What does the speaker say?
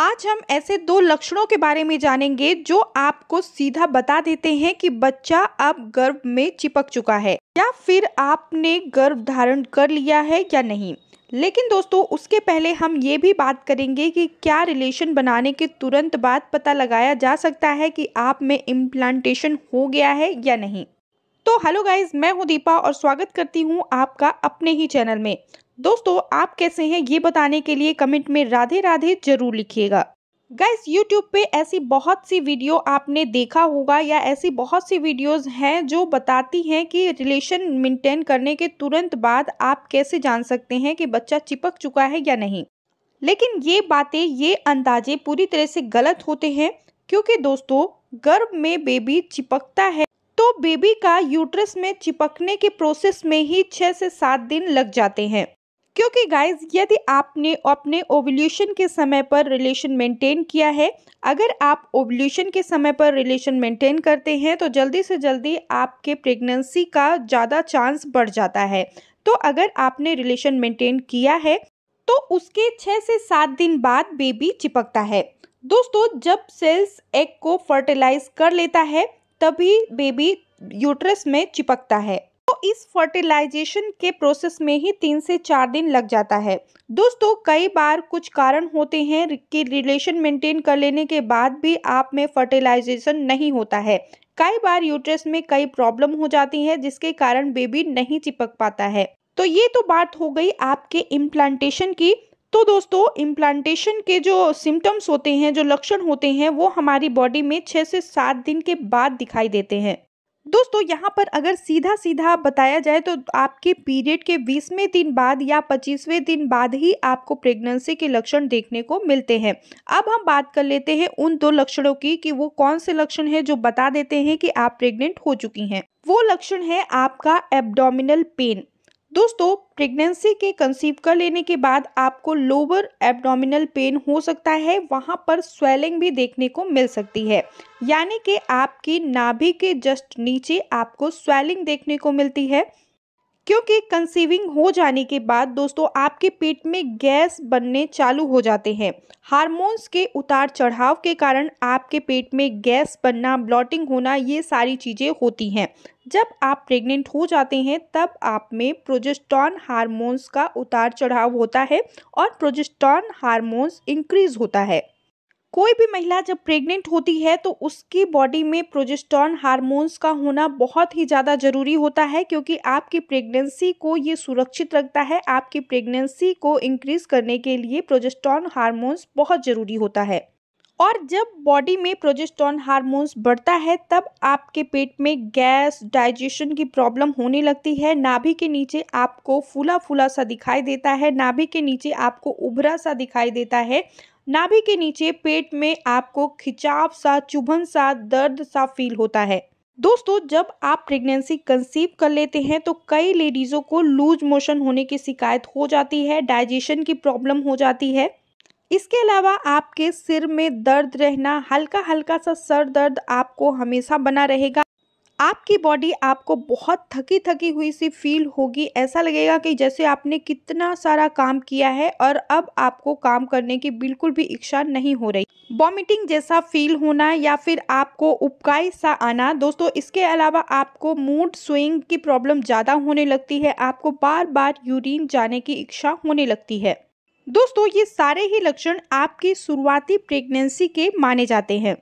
आज हम ऐसे दो लक्षणों के बारे में जानेंगे जो आपको सीधा बता देते हैं कि बच्चा अब गर्भ में चिपक चुका है या फिर आपने गर्भ धारण कर लिया है या नहीं लेकिन दोस्तों उसके पहले हम ये भी बात करेंगे कि क्या रिलेशन बनाने के तुरंत बाद पता लगाया जा सकता है कि आप में इम्प्लांटेशन हो गया है या नहीं तो हेलो गाइज मैं हूं दीपा और स्वागत करती हूं आपका अपने ही चैनल में दोस्तों आप कैसे हैं ये बताने के लिए कमेंट में राधे राधे जरूर लिखिएगा गाइज यूट्यूब पे ऐसी बहुत सी वीडियो आपने देखा होगा या ऐसी बहुत सी वीडियोस हैं जो बताती हैं कि रिलेशन मेंटेन करने के तुरंत बाद आप कैसे जान सकते हैं कि बच्चा चिपक चुका है या नहीं लेकिन ये बातें ये अंदाजे पूरी तरह से गलत होते हैं क्योंकि दोस्तों गर्भ में बेबी चिपकता है तो बेबी का यूट्रस में चिपकने के प्रोसेस में ही छः से सात दिन लग जाते हैं क्योंकि गाइस यदि आपने अपने ओवल्यूशन के समय पर रिलेशन मेंटेन किया है अगर आप ओवल्यूशन के समय पर रिलेशन मेंटेन करते हैं तो जल्दी से जल्दी आपके प्रेगनेंसी का ज़्यादा चांस बढ़ जाता है तो अगर आपने रिलेशन मेंटेन किया है तो उसके छः से सात दिन बाद बेबी चिपकता है दोस्तों जब सेल्स एग को फर्टिलाइज कर लेता है तभी बेबी यूट्रस में चिपकता है तो इस फर्टिलाइजेशन के प्रोसेस में ही तीन से चार दिन लग जाता है दोस्तों कई बार कुछ कारण होते हैं कि रिलेशन मेंटेन कर लेने के बाद भी आप में फर्टिलाइजेशन नहीं होता है कई बार यूट्रस में कई प्रॉब्लम हो जाती है जिसके कारण बेबी नहीं चिपक पाता है तो ये तो बात हो गई आपके इम्प्लांटेशन की तो दोस्तों इम्प्लांटेशन के जो सिम्टम्स होते हैं जो लक्षण होते हैं वो हमारी बॉडी में छः से सात दिन के बाद दिखाई देते हैं दोस्तों यहाँ पर अगर सीधा सीधा बताया जाए तो आपके पीरियड के बीसवें दिन बाद या पच्चीसवें दिन बाद ही आपको प्रेगनेंसी के लक्षण देखने को मिलते हैं अब हम बात कर लेते हैं उन दो लक्षणों की कि वो कौन से लक्षण हैं जो बता देते हैं कि आप प्रेग्नेंट हो चुकी हैं वो लक्षण है आपका एब्डोमिनल पेन दोस्तों प्रेगनेंसी के कंसीव कर लेने के बाद आपको लोअर एब्डोमिनल पेन हो सकता है वहां पर स्वेलिंग भी देखने को मिल सकती है यानी कि आपकी नाभि के जस्ट नीचे आपको स्वेलिंग देखने को मिलती है क्योंकि कंसीविंग हो जाने के बाद दोस्तों आपके पेट में गैस बनने चालू हो जाते हैं हार्मोन्स के उतार चढ़ाव के कारण आपके पेट में गैस बनना ब्लॉटिंग होना ये सारी चीज़ें होती हैं जब आप प्रेग्नेंट हो जाते हैं तब आप में प्रोजेस्टॉन हार्मोन्स का उतार चढ़ाव होता है और प्रोजेस्टॉन हार्मोन्स इंक्रीज होता है कोई भी महिला जब प्रेग्नेंट होती है तो उसकी बॉडी में प्रोजेस्टॉन हार्मोन्स का होना बहुत ही ज़्यादा ज़रूरी होता है क्योंकि आपकी प्रेगनेंसी को ये सुरक्षित रखता है आपकी प्रेगनेंसी को इंक्रीज करने के लिए प्रोजेस्टॉन हार्मोन्स बहुत ज़रूरी होता है और जब बॉडी में प्रोजेस्टॉन हार्मोन्स बढ़ता है तब आपके पेट में गैस डाइजेशन की प्रॉब्लम होने लगती है नाभि के नीचे आपको फूला फूला सा दिखाई देता है नाभि के नीचे आपको उभरा सा दिखाई देता है नाभि के नीचे पेट में आपको खिंचाव सा चुभन सा दर्द सा फील होता है दोस्तों जब आप प्रेगनेंसी कंसीव कर लेते हैं तो कई लेडीज़ों को लूज मोशन होने की शिकायत हो जाती है डाइजेशन की प्रॉब्लम हो जाती है इसके अलावा आपके सिर में दर्द रहना हल्का हल्का सा सर दर्द आपको हमेशा बना रहेगा आपकी बॉडी आपको बहुत थकी थकी हुई सी फील होगी ऐसा लगेगा कि जैसे आपने कितना सारा काम किया है और अब आपको काम करने की बिल्कुल भी इच्छा नहीं हो रही वॉमिटिंग जैसा फील होना या फिर आपको उपकाई सा आना दोस्तों इसके अलावा आपको मूड स्विंग की प्रॉब्लम ज़्यादा होने लगती है आपको बार बार यूरिन जाने की इच्छा होने लगती है दोस्तों ये सारे ही लक्षण आपकी शुरुआती प्रेगनेंसी के माने जाते हैं